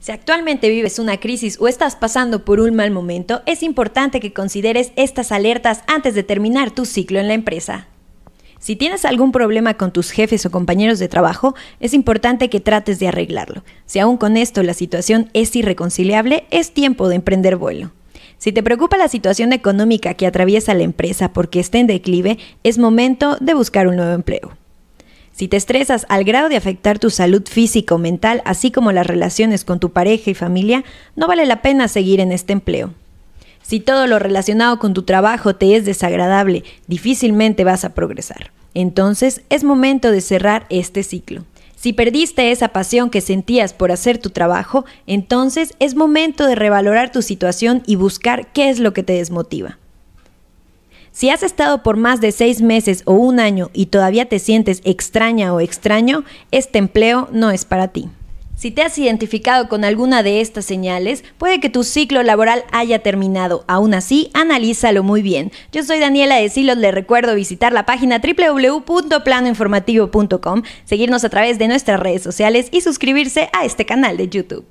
Si actualmente vives una crisis o estás pasando por un mal momento, es importante que consideres estas alertas antes de terminar tu ciclo en la empresa. Si tienes algún problema con tus jefes o compañeros de trabajo, es importante que trates de arreglarlo. Si aún con esto la situación es irreconciliable, es tiempo de emprender vuelo. Si te preocupa la situación económica que atraviesa la empresa porque está en declive, es momento de buscar un nuevo empleo. Si te estresas al grado de afectar tu salud física o mental, así como las relaciones con tu pareja y familia, no vale la pena seguir en este empleo. Si todo lo relacionado con tu trabajo te es desagradable, difícilmente vas a progresar. Entonces es momento de cerrar este ciclo. Si perdiste esa pasión que sentías por hacer tu trabajo, entonces es momento de revalorar tu situación y buscar qué es lo que te desmotiva. Si has estado por más de seis meses o un año y todavía te sientes extraña o extraño, este empleo no es para ti. Si te has identificado con alguna de estas señales, puede que tu ciclo laboral haya terminado. Aún así, analízalo muy bien. Yo soy Daniela de Silos, le recuerdo visitar la página www.planoinformativo.com, seguirnos a través de nuestras redes sociales y suscribirse a este canal de YouTube.